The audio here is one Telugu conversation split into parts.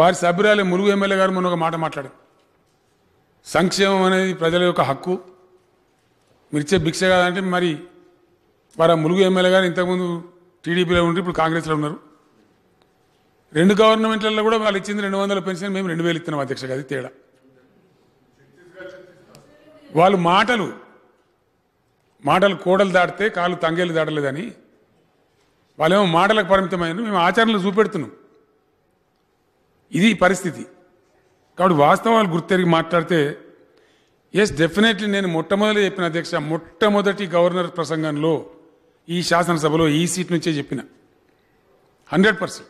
వారి సభ్యురాలే ములుగు ఎమ్మెల్యే గారు మొన్న ఒక మాట మాట్లాడారు సంక్షేమం అనేది ప్రజల యొక్క హక్కు మీరిచ్చే భిక్ష కాదంటే మరి వారు ములుగు ఎమ్మెల్యే గారు ఇంతకుముందు టీడీపీలో ఉండి ఇప్పుడు కాంగ్రెస్లో ఉన్నారు రెండు గవర్నమెంట్లలో కూడా వాళ్ళు ఇచ్చింది రెండు వందల పెన్షన్ మేము రెండు వేలు ఇస్తున్నాం అధ్యక్ష గారి తేడా వాళ్ళు మాటలు మాటలు కోడలు దాటితే కాళ్ళు తంగేలు దాటలేదని వాళ్ళేమో మాటలకు పరిమితమైన మేము ఆచరణలు చూపెడుతున్నాం ఇది పరిస్థితి కాబట్టి వాస్తవాలు గుర్తెరిగి మాట్లాడితే ఎస్ డెఫినెట్లీ నేను మొట్టమొదటి చెప్పిన అధ్యక్ష మొట్టమొదటి గవర్నర్ ప్రసంగంలో ఈ శాసనసభలో ఈ సీట్ నుంచే చెప్పిన హండ్రెడ్ పర్సెంట్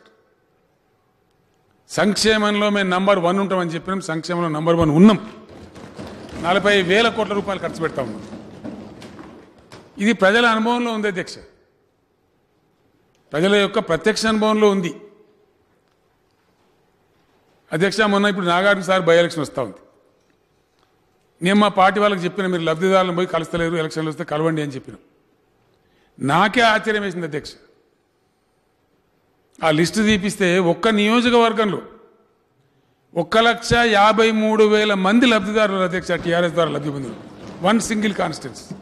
సంక్షేమంలో మేము నంబర్ వన్ ఉంటామని చెప్పినాం సంక్షేమంలో నంబర్ వన్ ఉన్నాం నలభై వేల కోట్ల రూపాయలు ఖర్చు పెడతా ఉన్నాం ఇది ప్రజల అనుభవంలో ఉంది అధ్యక్ష ప్రజల యొక్క ప్రత్యక్ష అనుభవంలో ఉంది అధ్యక్ష మొన్న ఇప్పుడు నాగార్జున సార్ బై ఎలక్షన్ వస్తూ ఉంది నేను మా పార్టీ వాళ్ళకి చెప్పిన మీరు లబ్ధిదారులను పోయి కలుస్తలేరు ఎలక్షన్లు వస్తే కలవండి అని చెప్పిన నాకే ఆశ్చర్యం వేసింది అధ్యక్ష ఆ లిస్టు తీపిస్తే ఒక్క నియోజకవర్గంలో ఒక్క లక్ష యాభై మూడు వేల మంది లబ్ధిదారులు అధ్యక్ష టీఆర్ఎస్ ద్వారా లబ్ధి పొందారు వన్ సింగిల్ కాన్స్టిట్యున్సీ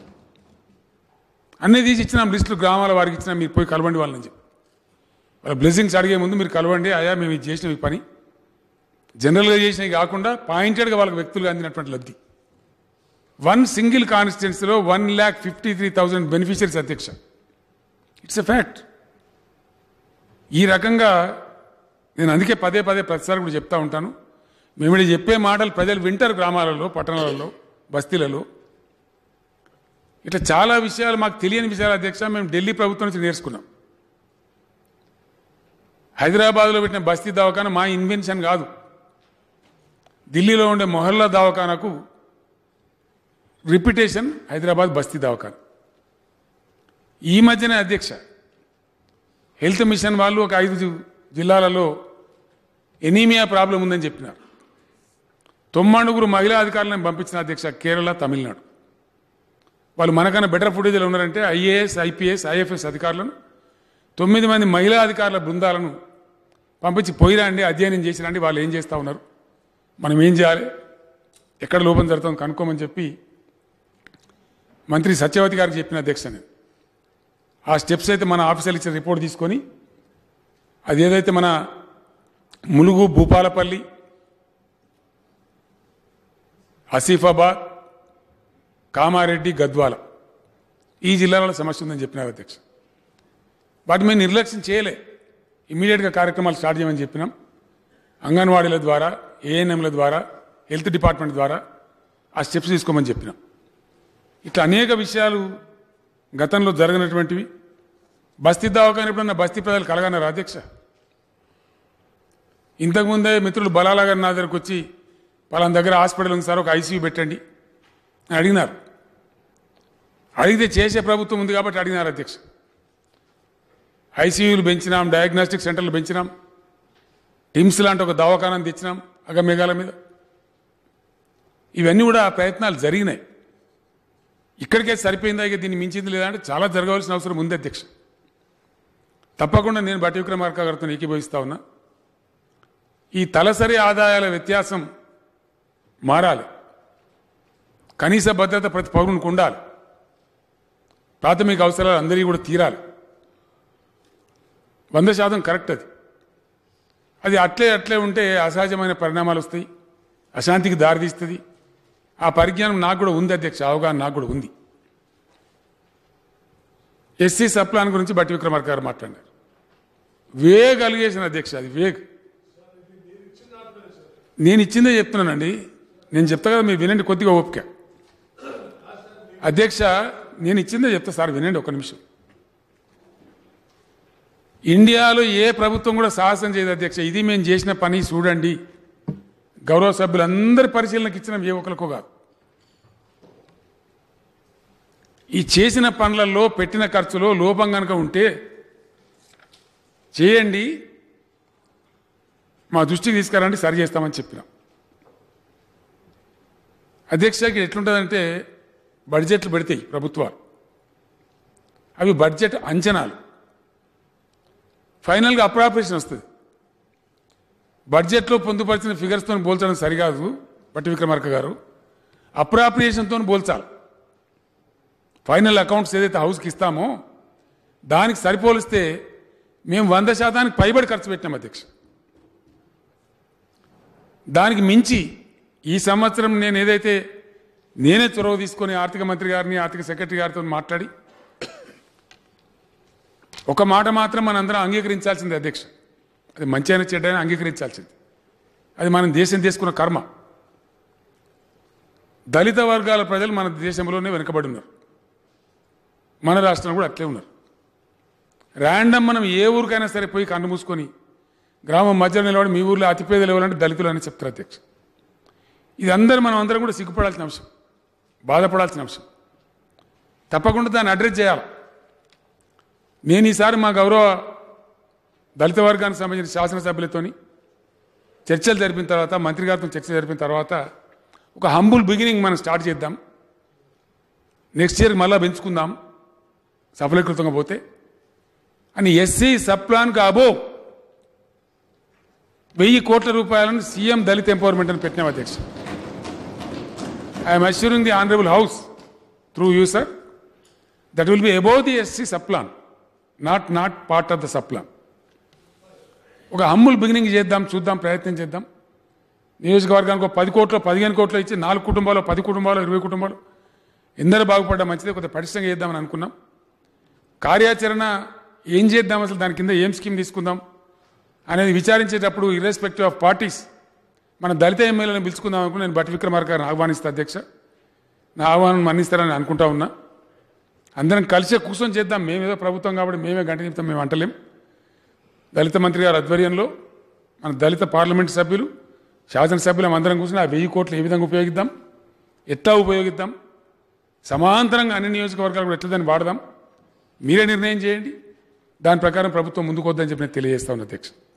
అన్నీ తీసి ఇచ్చినాం లిస్టులు గ్రామాల వారికి ఇచ్చినా మీరు పోయి కలవండి వాళ్ళని చెప్పి వాళ్ళ బ్లెస్సింగ్స్ అడిగే ముందు మీరు కలవండి అయ్యా మేము ఇది చేసిన పని జనరల్గా చేసినవి కాకుండా పాయింటెడ్గా వాళ్ళకి వ్యక్తులుగా అందినటువంటి లబ్ధి వన్ సింగిల్ కాన్స్టిట్యున్సీలో one lakh fifty three thousand beneficiaries అధ్యక్ష ఇట్స్ ఎ ఫ్యాక్ట్ ఈ రకంగా నేను అందుకే పదే పదే ప్రతిసారి కూడా చెప్తా ఉంటాను మేము ఇది చెప్పే మాటలు ప్రజలు వింటారు గ్రామాలలో పట్టణాలలో బస్తీలలో ఇట్లా చాలా విషయాలు మాకు తెలియని విషయాలు అధ్యక్ష మేము ఢిల్లీ ప్రభుత్వం నుంచి నేర్చుకున్నాం హైదరాబాద్లో పెట్టిన బస్తీ దవాఖాన మా ఇన్వెన్షన్ కాదు ఢిల్లీలో ఉండే మొహల్లా దవాఖానకు రిపిటేషన్ హైదరాబాద్ బస్తీ దవాఖాన ఈ మధ్యనే అధ్యక్ష హెల్త్ మిషన్ వాళ్ళు ఒక ఐదు జిల్లాలలో ఎనీమియా ప్రాబ్లం ఉందని చెప్పినారు తొమ్మడుగురు మహిళా అధికారులను పంపించిన అధ్యక్ష కేరళ తమిళనాడు వాళ్ళు మనకన్నా బెటర్ ఫుటేజ్లో ఉన్నారంటే ఐఏఎస్ ఐపీఎస్ ఐఎఫ్ఎస్ అధికారులను తొమ్మిది మంది మహిళా అధికారుల బృందాలను పంపించి పోయిరాండి అధ్యయనం చేసిరండి వాళ్ళు ఏం చేస్తూ ఉన్నారు మనం ఏం చేయాలి ఎక్కడ లోపం జరుగుతుందో కనుక్కోమని చెప్పి మంత్రి సత్యవతి గారికి చెప్పిన అధ్యక్ష నేను ఆ స్టెప్స్ అయితే మన ఆఫీసర్లు ఇచ్చిన రిపోర్ట్ తీసుకొని అది ఏదైతే మన ములుగు భూపాలపల్లి ఆసిఫాబాద్ కామారెడ్డి గద్వాల ఈ జిల్లాలో సమస్య ఉందని చెప్పినారు అధ్యక్ష వాటి మేము నిర్లక్ష్యం చేయలే ఇమీడియట్గా కార్యక్రమాలు స్టార్ట్ చేయమని చెప్పినాం అంగన్వాడీల ద్వారా ఏఎన్ఎంల ద్వారా హెల్త్ డిపార్ట్మెంట్ ద్వారా ఆ స్టెప్స్ తీసుకోమని చెప్పినాం ఇట్లా అనేక విషయాలు గతంలో జరగనటువంటివి బస్తీ దవాఖాన ఎప్పుడన్నా బస్తీ ప్రజలు కలగన్నారు అధ్యక్ష ఇంతకుముందే మిత్రులు బలాల గారి నా దగ్గరకు వచ్చి వాళ్ళని దగ్గర హాస్పిటల్ ఉంది సార్ ఒక ఐసీయూ పెట్టండి అని అడిగినారు అడిగితే చేసే ప్రభుత్వం ఉంది కాబట్టి అడిగినారు అధ్యక్ష ఐసీయూలు పెంచినాం డయాగ్నాస్టిక్ సెంటర్లు పెంచినాం టిమ్స్ లాంటి ఒక దవాఖానాన్ని తెచ్చినాం అగమేఘాల మీద ఇవన్నీ కూడా ఆ ప్రయత్నాలు జరిగినాయి ఇక్కడికే సరిపోయిందా ఇక దీన్ని మించింది లేదా అంటే చాలా జరగవలసిన అవసరం ఉంది అధ్యక్ష తప్పకుండా నేను బట్టి విక్రమార్క గారితో ఏకీభవిస్తా ఉన్నా ఈ తలసరి ఆదాయాల వ్యత్యాసం మారాలి కనీస భద్రత ప్రతి పౌరునికి ఉండాలి ప్రాథమిక అవసరాలు అందరికీ కూడా తీరాలి వంద శాతం కరెక్ట్ అది అది అట్లే అట్లే ఉంటే అసహజమైన పరిణామాలు వస్తాయి అశాంతికి దారితీస్తుంది ఆ పరిజ్ఞానం నాకు కూడా ఉంది అధ్యక్ష అవగాహన నాకు కూడా ఉంది ఎస్సీ సప్లాన్ గురించి బట్టి విక్రమార్క గారు మాట్లాడారు వేగ్ అలిగేషన్ అధ్యక్ష అది వేగ్ నేను ఇచ్చిందే చెప్తున్నానండి నేను చెప్తా కదా మీరు వినండి కొద్దిగా ఓపిక అధ్యక్ష నేను ఇచ్చిందే చెప్తా సార్ వినండి ఒక నిమిషం ఇండియాలో ఏ ప్రభుత్వం కూడా సాహసం చేయదు అధ్యక్ష ఇది మేము చేసిన పని చూడండి గౌరవ సభ్యులందరి పరిశీలనకి ఇచ్చిన ఏ ఒక్కరికో కాదు ఈ చేసిన పనులలో పెట్టిన ఖర్చులో లోపం కనుక ఉంటే చేయండి మా దృష్టికి తీసుకురండి సరి చేస్తామని చెప్పినాం అధ్యక్షకి ఎట్లుంటుందంటే బడ్జెట్లు పెడతాయి ప్రభుత్వాలు అవి బడ్జెట్ అంచనాలు ఫైనల్గా అప్రాపరేషన్ వస్తుంది బడ్జెట్లో పొందుపరిచిన ఫిగర్స్తో పోల్చడం సరికాదు బట్టి విక్రమార్క గారు అప్రాప్రియేషన్తో పోల్చాలి ఫైనల్ అకౌంట్స్ ఏదైతే హౌస్కి ఇస్తామో దానికి సరిపోలిస్తే మేము వంద శాతానికి పైబడి ఖర్చు పెట్టినాం అధ్యక్ష దానికి మించి ఈ సంవత్సరం నేను ఏదైతే నేనే చొరవ తీసుకొని ఆర్థిక మంత్రి గారిని ఆర్థిక సెక్రటరీ గారితో మాట్లాడి ఒక మాట మాత్రం మనందరం అంగీకరించాల్సింది అధ్యక్ష అది మంచైనా చెడ్డ అంగీకరించాల్సింది అది మనం దేశం తీసుకున్న కర్మ దళిత వర్గాల ప్రజలు మన దేశంలోనే వెనుకబడి ఉన్నారు మన రాష్ట్రంలో కూడా అట్లే ఉన్నారు ర్యాండమ్ మనం ఏ ఊరికైనా సరే పోయి కన్ను మూసుకొని గ్రామం మధ్యలో నిలబడి మీ ఊర్లో అతిపేదలు ఎవరంటే దళితులు అని చెప్తారు అధ్యక్ష ఇది అందరూ మనం అందరం కూడా సిగ్గుపడాల్సిన అంశం బాధపడాల్సిన అంశం తప్పకుండా దాన్ని అడ్రస్ చేయాలి నేను ఈసారి మా గౌరవ దళిత వర్గానికి సంబంధించిన శాసనసభ్యులతో చర్చలు జరిపిన తర్వాత మంత్రి గారితో చర్చ జరిపిన తర్వాత ఒక హంబుల్ బిగినింగ్ మనం స్టార్ట్ చేద్దాం నెక్స్ట్ ఇయర్ మళ్ళీ పెంచుకుందాం సఫలీకృతంగా పోతే అని ఎస్సీ సప్లాన్ కాబో వెయ్యి కోట్ల రూపాయలను సీఎం దళిత ఎంపవర్మెంట్ అని పెట్టినాం అధ్యక్ష I'm assuring the honourable house through you sir that will be above the SC subplan not not part of the subplan ఒక హమ్ముల్ బిగినింగ్ చేద్దాం చూద్దాం ప్రయత్నం చేద్దాం నియోజకవర్గానికి ఒక పది కోట్లు పదిహేను కోట్లు ఇచ్చి నాలుగు కుటుంబాలు పది కుటుంబాలు ఇరవై కుటుంబాలు ఎందరూ బాగుపడ్డా మంచిదే కొద్దిగా పటిష్టంగా చేద్దామని అనుకున్నాం కార్యాచరణ ఏం చేద్దాం అసలు దాని కింద ఏం స్కీమ్ తీసుకుందాం అనేది విచారించేటప్పుడు ఇర్రెస్పెక్టివ్ ఆఫ్ పార్టీస్ మన దళిత ఎమ్మెల్యేలను పిలుచుకుందాం అనుకుని నేను బట్ విక్రమార్కర్ని ఆహ్వానిస్తా అధ్యక్ష నా ఆహ్వానం మన్నిస్తారని అనుకుంటా ఉన్నా అందరం కలిసే కూర్చొని చేద్దాం మేమేదో ప్రభుత్వం కాబట్టి మేమే గంట చెప్తాం మేము అంటలేం దళిత మంత్రి గారు ఆధ్వర్యంలో మన దళిత పార్లమెంట్ సభ్యులు శాసనసభ్యులు అందరం కూర్చొని ఆ వెయ్యి కోట్లు ఏ విధంగా ఉపయోగిద్దాం ఎట్లా ఉపయోగిద్దాం సమాంతరంగా అన్ని నియోజకవర్గాలు కూడా ఎట్లా దాన్ని వాడదాం మీరే నిర్ణయం చేయండి దాని ప్రకారం ప్రభుత్వం ముందుకు వద్దని చెప్పి నేను తెలియజేస్తా ఉన్నా అధ్యక్షుడు